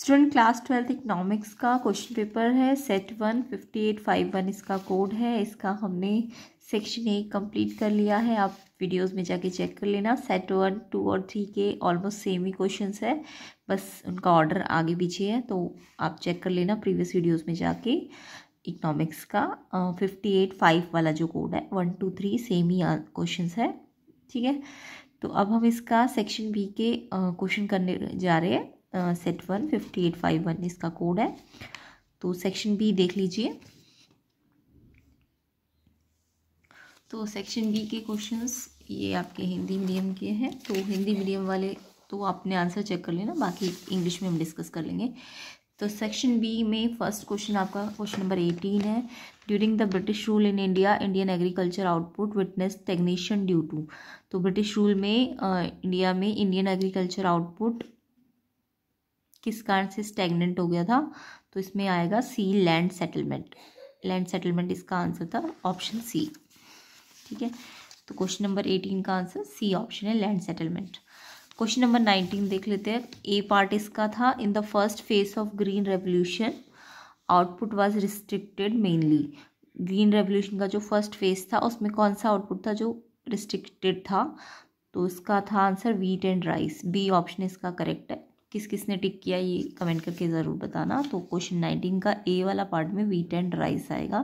Student class twelfth economics का question paper है set one fifty eight five one इसका code है इसका हमने सेक्शन ए कंप्लीट कर लिया है आप वीडियोस में जाके चेक कर लेना सेट वन टू और थ्री के ऑलमोस्ट सेम ही क्वेश्चन है बस उनका ऑर्डर आगे पीछे है तो आप चेक कर लेना प्रीवियस वीडियोज़ में जाके इकनॉमिक्स का फिफ्टी एट फाइव वाला जो कोड है वन टू थ्री सेम ही क्वेश्चन है ठीक है तो अब हम इसका सेक्शन बी के क्वेश्चन करने जा रहे हैं set one fifty eight five one इसका कोड है तो सेक्शन बी देख लीजिए तो सेक्शन बी के क्वेश्चंस ये आपके हिंदी मीडियम के हैं तो हिंदी मीडियम वाले तो आपने आंसर चेक कर लेना बाकी इंग्लिश में हम डिस्कस कर लेंगे तो सेक्शन बी में फर्स्ट क्वेश्चन आपका क्वेश्चन नंबर एटीन है during the British rule in India Indian agriculture output witness technician due to तो ब्रिटिश रूल में इंडिया में इंडियन एग्रीकल्चर आउटपुट किस कारण से स्टेगनेंट हो गया था तो इसमें आएगा C land settlement land settlement इसका आंसर था ऑप्शन सी ठीक है तो क्वेश्चन नंबर एटीन का आंसर सी ऑप्शन है land settlement question number nineteen देख लेते हैं ए पार्ट इसका था in the first phase of green revolution output was restricted mainly green revolution का जो फर्स्ट फेज था उसमें कौन सा आउटपुट था जो रिस्ट्रिक्टेड था तो इसका था answer wheat and rice B option इसका करेक्ट है किस किस ने टिक किया ये कमेंट करके ज़रूर बताना तो क्वेश्चन नाइनटीन का ए वाला पार्ट में वीट एंड राइस आएगा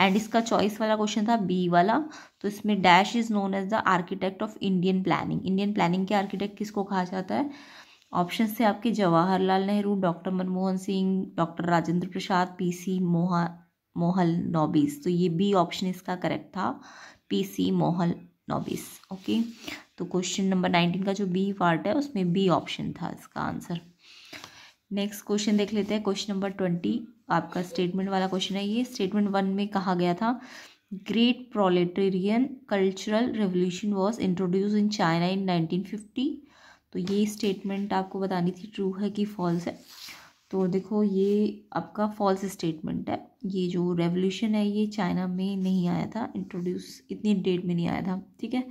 एंड इसका चॉइस वाला क्वेश्चन था बी वाला तो इसमें dash is known as the architect of Indian planning Indian planning के आर्किटेक्ट किसको कहा जाता है ऑप्शन से आपके Jawaharlal Nehru doctor Manmohan Singh doctor Rajendra Prasad P C Mahalanobis तो ये बी ऑप्शन इसका करेक्ट था P C Mahalanobis okay तो क्वेश्चन नंबर नाइनटीन का जो बी पार्ट है उसमें बी ऑप्शन था इसका आंसर नेक्स्ट क्वेश्चन देख लेते हैं क्वेश्चन नंबर ट्वेंटी आपका स्टेटमेंट वाला क्वेश्चन है ये स्टेटमेंट वन में कहा गया था great proletarian cultural revolution was introduced in China in nineteen fifty तो ये स्टेटमेंट आपको बतानी थी ट्रू है कि फॉल्स है तो देखो ये आपका फॉल्स स्टेटमेंट है ये जो रेवोल्यूशन है ये चाइना में नहीं आया था इंट्रोड्यूस इतनी डेट में नहीं आया था ठीक है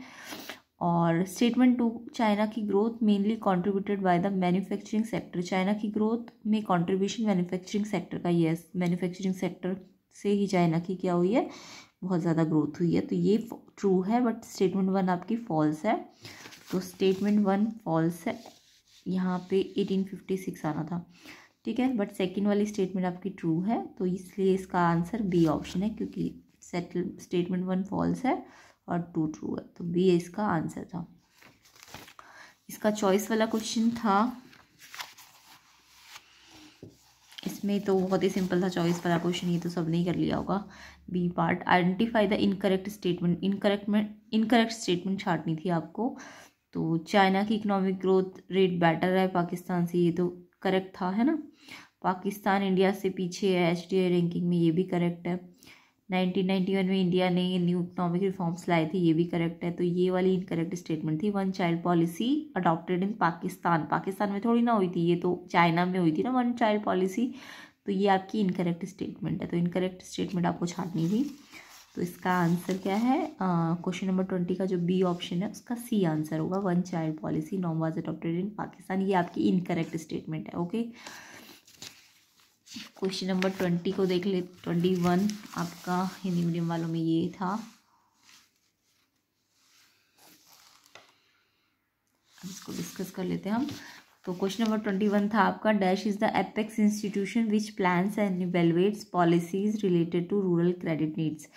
और स्टेटमेंट टू चाइना की growth mainly contributed by the manufacturing sector China की ग्रोथ में कंट्रीब्यूशन मैन्युफैक्चरिंग सेक्टर का यस मैन्युफैक्चरिंग सेक्टर से ही चाइना की क्या हुई है बहुत ज़्यादा ग्रोथ हुई है तो ये ट्रू है बट स्टेटमेंट वन आपकी फॉल्स है तो स्टेटमेंट वन फॉल्स है यहाँ पे 1856 आना था ठीक है बट सेकेंड वाली स्टेटमेंट आपकी ट्रू है तो इसलिए इसका आंसर बी ऑप्शन है क्योंकि सेटल स्टेटमेंट वन फॉल्स है और टू ट्रू है तो बी इसका आंसर था इसका चॉइस वाला क्वेश्चन था इसमें तो बहुत ही सिंपल था चॉइस वाला क्वेश्चन ये तो सबने ही कर लिया होगा B part identify the incorrect statement incorrect में इनकरेक्ट स्टेटमेंट छाटनी थी आपको तो चाइना की इकोनॉमिक ग्रोथ रेट बेटर है पाकिस्तान से ये तो करेक्ट था है ना पाकिस्तान इंडिया से पीछे है एच रैंकिंग में ये भी करेक्ट है 1991 में इंडिया ने न्यू इकोनॉमिक रिफॉर्म्स लाए थे ये भी करेक्ट है तो ये वाली इनकरेक्ट स्टेटमेंट थी one child policy adopted in Pakistan Pakistan में थोड़ी ना हुई थी ये तो चाइना में हुई थी ना वन चाइल्ड पॉलिसी तो ये आपकी इनकरेक्ट स्टेटमेंट है तो इनकरेक्ट स्टेटमेंट आपको छाटनी थी तो इसका आंसर क्या है क्वेश्चन नंबर ट्वेंटी का जो बी ऑप्शन है उसका सी आंसर होगा वन चाइल्ड पॉलिसी नॉम वॉज अडॉप्टेड इन पाकिस्तान ये आपकी इनकरेक्ट स्टेटमेंट है okay okay? Question number twenty को देख ले ट्वेंटी वन आपका हिंदी मीडियम वालों में ये था इसको डिस्कस कर लेते हैं हम तो क्वेश्चन नंबर ट्वेंटी वन था आपका dash is the apex institution which plans and evaluates policies related to rural credit needs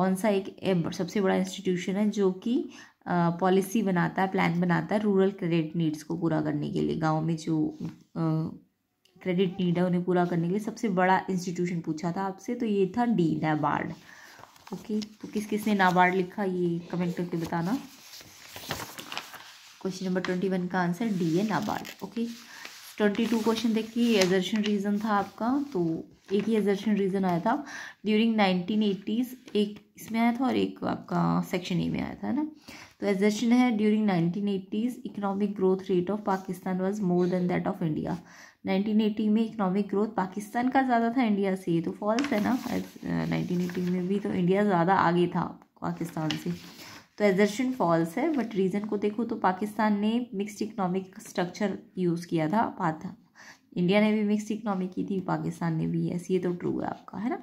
कौन सा एक सबसे बड़ा इंस्टीट्यूशन है जो कि पॉलिसी बनाता है प्लान बनाता है रूरल क्रेडिट नीड्स को पूरा करने के लिए गाँव में जो क्रेडिट नीड है उन्हें पूरा करने के लिए सबसे बड़ा इंस्टीट्यूशन पूछा था आपसे तो ये था डी नाबार्ड ओके तो किस किस ने नाबार्ड लिखा ये कमेंट करके बताना क्वेश्चन नंबर ट्वेंटी वन का आंसर डी है NABARD okay twenty two question देखिए एजर्शन रीज़न था आपका तो एक ही एजर्शन रीज़न आया था ड्यूरिंग नाइनटीन एटीज़ एक इसमें आया था और एक आपका सेक्शन ए में आया था ना तो एजर्शन है during nineteen eighties economic growth rate of Pakistan was more than that of India 1980 में इकोनॉमिक ग्रोथ पाकिस्तान का ज़्यादा था इंडिया से तो फॉल्स है ना नाइनटीन एटी में भी तो इंडिया ज़्यादा आगे था पाकिस्तान से तो एजर्शन फॉल्स है बट रीज़न को देखो तो पाकिस्तान ने मिक्स्ड इकोनॉमिक स्ट्रक्चर यूज़ किया था पाता इंडिया ने भी मिक्स्ड इकनॉमिक की थी पाकिस्तान ने भी ऐसी ये तो ट्रू है आपका है ना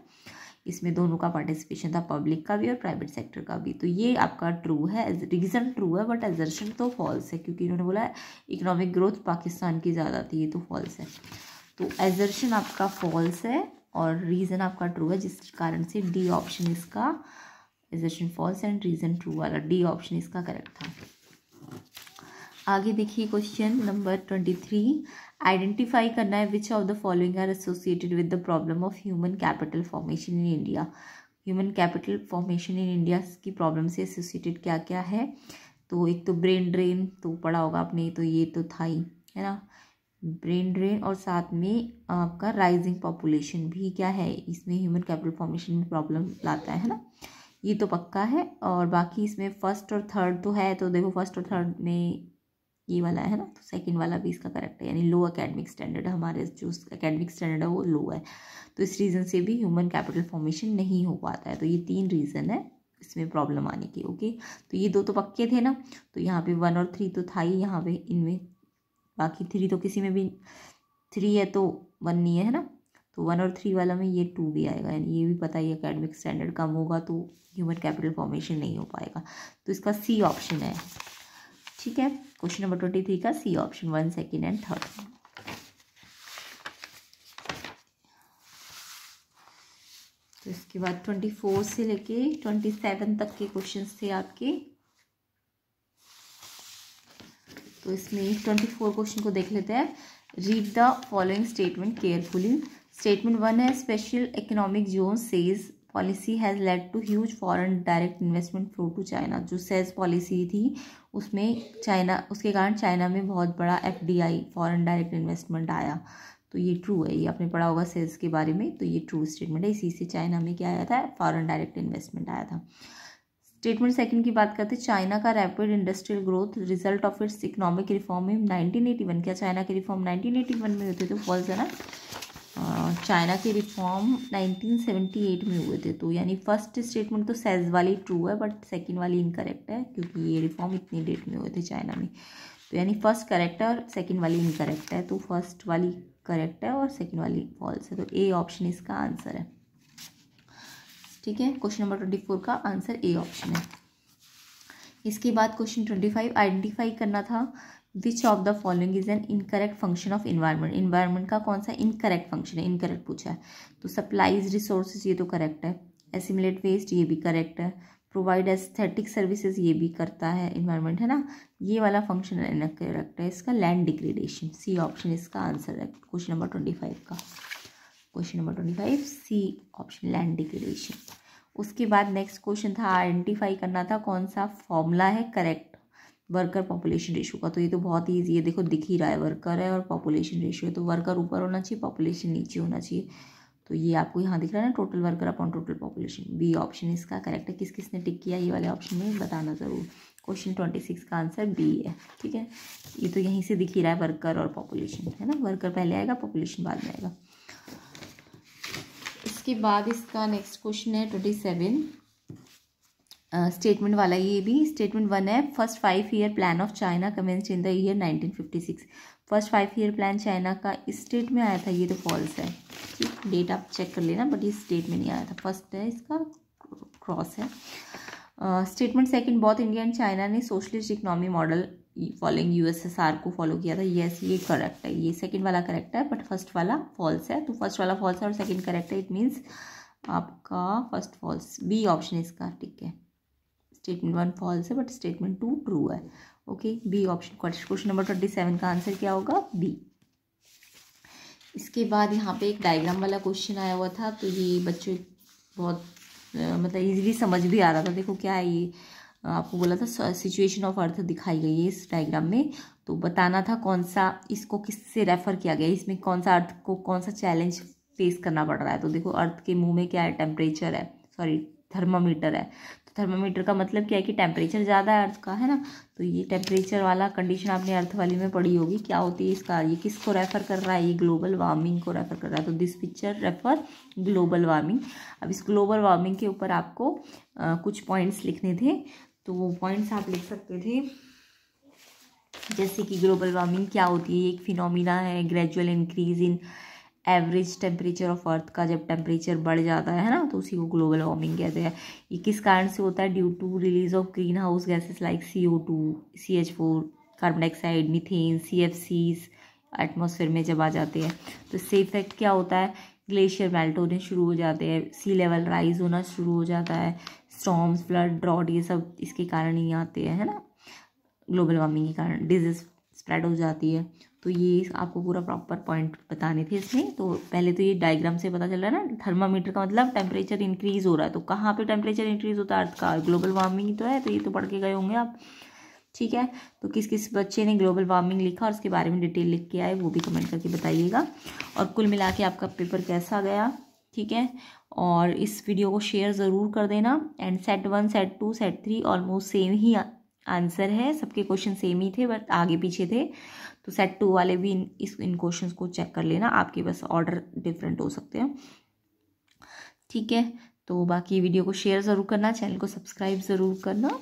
इसमें दोनों का पार्टिसिपेशन था पब्लिक का भी और प्राइवेट सेक्टर का भी तो ये आपका ट्रू है रीज़न ट्रू है बट एजर्शन तो फॉल्स है क्योंकि इन्होंने बोला इकोनॉमिक ग्रोथ पाकिस्तान की ज़्यादा थी ये तो फॉल्स है तो एजर्शन आपका फॉल्स है और रीज़न आपका ट्रू है जिस कारण से डी ऑप्शन इसका assertion false and reason true वाला डी ऑप्शन इसका करेक्ट था आगे देखिए question number twenty three identify करना है which of the following are associated with the problem of human capital formation in India human capital formation in India की problem से associated क्या क्या है तो एक तो ब्रेन ड्रेन तो पढ़ा होगा आपने तो ये तो था ही है ना ब्रेन ड्रेन और साथ में आपका राइजिंग पॉपुलेशन भी क्या है इसमें ह्यूमन कैपिटल फॉर्मेशन में प्रॉब्लम लाता है ना ये तो पक्का है और बाकी इसमें फर्स्ट और थर्ड तो है तो देखो फर्स्ट और थर्ड में ये वाला है ना तो सेकेंड वाला भी इसका करेक्ट है यानी लो अकेडमिक स्टैंडर्ड हमारे जो अकेडमिक स्टैंडर्ड है वो लो है तो इस रीज़न से भी ह्यूमन कैपिटल फॉर्मेशन नहीं हो पाता है तो ये तीन रीज़न है इसमें प्रॉब्लम आने की ओके तो ये दो तो पक्के थे ना तो यहाँ पे वन और थ्री तो था ही यहाँ पे इनमें बाकी थ्री तो किसी में भी थ्री है तो वन नहीं है ना तो वन और थ्री वाला में ये टू भी आएगा यानी ये भी पता ही अकेडमिक स्टैंडर्ड कम होगा तो ह्यूमन कैपिटल फॉर्मेशन नहीं हो पाएगा तो इसका सी ऑप्शन है ठीक है क्वेश्चन नंबर ट्वेंटी थ्री का C option one second and third तो इसके बाद ट्वेंटी फोर से लेके ट्वेंटी सेवन तक के क्वेश्चन थे आपके तो इसमें ट्वेंटी फोर क्वेश्चन को देख लेते हैं read the following statement carefully statement one है special economic zone SEZ policy has led to huge foreign direct investment flow to China जो सेज पॉलिसी थी उसमें चाइना उसके कारण चाइना में बहुत बड़ा F D I foreign direct investment आया तो ये ट्रू है ये आपने पढ़ा होगा सेल्स के बारे में तो ये ट्रू स्टेटमेंट है इसी से चाइना में क्या आया था फॉरन डायरेक्ट इन्वेस्टमेंट आया था स्टेटमेंट सेकंड की बात करते हैं चाइना का rapid industrial growth result of its economic reform में नाइनटीन क्या चाइना के रिफॉर्म नाइनटीन में होते थे तो बहुत है ना चाइना के रिफॉर्म 1978 में हुए थे तो यानी फर्स्ट स्टेटमेंट तो सेज वाली ट्रू है बट सेकंड वाली इनकरेक्ट है क्योंकि ये रिफॉर्म इतनी डेट में हुए थे चाइना में तो यानी फर्स्ट करेक्ट है और सेकंड वाली इनकरेक्ट है तो फर्स्ट वाली करेक्ट है और सेकंड वाली फॉल्स है तो ए ऑप्शन इसका आंसर है ठीक है क्वेश्चन नंबर ट्वेंटी फोर का आंसर ए ऑप्शन है इसके बाद क्वेश्चन ट्वेंटी फाइव आइडेंटिफाई करना था which of the following is an incorrect function of environment environment का कौन सा इनकरेक्ट फंक्शन है इनकरेक्ट पूछा है तो सप्लाईज रिसोर्सेज ये तो करेक्ट है एसिमुलेट वेस्ट ये भी करेक्ट है प्रोवाइड एस्थेटिक सर्विसेज ये भी करता है इन्वायरमेंट है ना ये वाला फंक्शन इनकरेक्ट है इसका लैंड डिग्रेडेशन सी ऑप्शन इसका आंसर है क्वेश्चन नंबर ट्वेंटी फाइव का question number twenty five C option land degradation उसके बाद नेक्स्ट क्वेश्चन था आइडेंटिफाई करना था कौन सा फॉर्मूला है करेक्ट वर्कर पॉपुलेशन रेशियो का तो ये तो बहुत ही ईजी है देखो दिख ही रहा है वर्कर है और पॉपुलेशन रेशियो है तो वर्कर ऊपर होना चाहिए पॉपुलेशन नीचे होना चाहिए तो ये आपको यहाँ दिख रहा है ना total worker upon total population B option इसका करेक्ट है किस किसने टिक किया ये वाले ऑप्शन में बताना ज़रूर क्वेश्चन ट्वेंटी सिक्स का आंसर बी है ठीक है ये तो यहीं से दिख ही रहा है वर्कर और पॉपुलेशन है ना वर्कर पहले आएगा पॉपुलेशन बाद में आएगा इसके बाद इसका नेक्स्ट क्वेश्चन है ट्वेंटी सेवन स्टेटमेंट वाला ये भी स्टेटमेंट वन है first five year plan of China commences in the year nineteen fifty six first five year plan China का इस स्टेट में आया था ये तो फॉल्स है ठीक डेट आप चेक कर लेना बट इस स्टेट में नहीं आया था फर्स्ट है इसका क्रॉस है स्टेटमेंट सेकेंड बहुत इंडिया एंड चाइना ने सोशलिस्ट इकनॉमी मॉडल फॉलोइंग यू को फॉलो किया था येस ये करेक्ट है ये सेकेंड वाला करेक्ट है बट फर्स्ट वाला फॉल्स है तो फर्स्ट वाला फॉल्स है और सेकेंड करेक्ट है इट मीन्स आपका फर्स्ट फॉल्स बी ऑप्शन इसका ठीक है स्टेटमेंट वन फॉल्स है बट स्टेटमेंट टू ट्रू है okay B option question number twenty seven का आंसर क्या होगा बी इसके बाद यहाँ पे एक डायग्राम वाला क्वेश्चन आया हुआ था तो ये बच्चों बहुत मतलब इजीली समझ भी आ रहा था देखो क्या है ये आपको बोला था सिचुएशन ऑफ अर्थ दिखाई गई है इस डायग्राम में तो बताना था कौन सा इसको किससे रेफर किया गया इसमें कौन सा अर्थ को कौन सा चैलेंज फेस करना पड़ रहा है तो देखो अर्थ के मुंह में क्या है टेम्परेचर है सॉरी थर्मामीटर है थर्मामीटर का मतलब क्या है कि टेम्परेचर ज़्यादा है अर्थ का है ना तो ये टेम्परेचर वाला कंडीशन आपने अर्थ वाली में पढ़ी होगी क्या होती है इसका ये किसको रेफ़र कर रहा है ये ग्लोबल वार्मिंग को रेफ़र कर रहा है तो this picture refer global warming अब इस ग्लोबल वार्मिंग के ऊपर आपको आ, कुछ पॉइंट्स लिखने थे तो वो पॉइंट्स आप लिख सकते थे जैसे कि ग्लोबल वार्मिंग क्या होती है एक फिनोमिना है gradual increase in average temperature of earth का जब टेम्परेचर बढ़ जाता है ना तो उसी को ग्लोबल वार्मिंग कहते हैं ये किस कारण से होता है due to release of green house gases like C O two C H four carbon dioxide methane C F Cs atmosphere में जब आ जाते हैं तो इससे इफेक्ट क्या होता है ग्लेशियर मेल्ट होने शुरू हो जाते हैं सी लेवल राइज होना शुरू हो जाता है स्टॉम्स फ्लड ड्रॉट ये सब इसके कारण ही आते हैं है ना ग्लोबल वार्मिंग के कारण डिजीज स्प्रेड हो जाती है तो ये आपको पूरा प्रॉपर पॉइंट बताने थे इसमें तो पहले तो ये डायग्राम से पता चल रहा है ना थर्मामीटर का मतलब टेम्परेचर इंक्रीज हो रहा है तो कहाँ पे टेम्परेचर इंक्रीज होता है अर्थ का ग्लोबल वार्मिंग तो है तो ये तो पढ़ के गए होंगे आप ठीक है तो किस किस बच्चे ने ग्लोबल वार्मिंग लिखा और उसके बारे में डिटेल लिख के आए वो भी कमेंट करके बताइएगा और कुल मिला के आपका पेपर कैसा गया ठीक है और इस वीडियो को शेयर ज़रूर कर देना and set one set two set three almost same ही आंसर है सबके क्वेश्चन सेम ही थे बट आगे पीछे थे तो सेट टू वाले भी इन इस इन क्वेश्चन को चेक कर लेना आपके बस ऑर्डर डिफरेंट हो सकते हैं ठीक है तो बाकी वीडियो को शेयर ज़रूर करना चैनल को सब्सक्राइब ज़रूर करना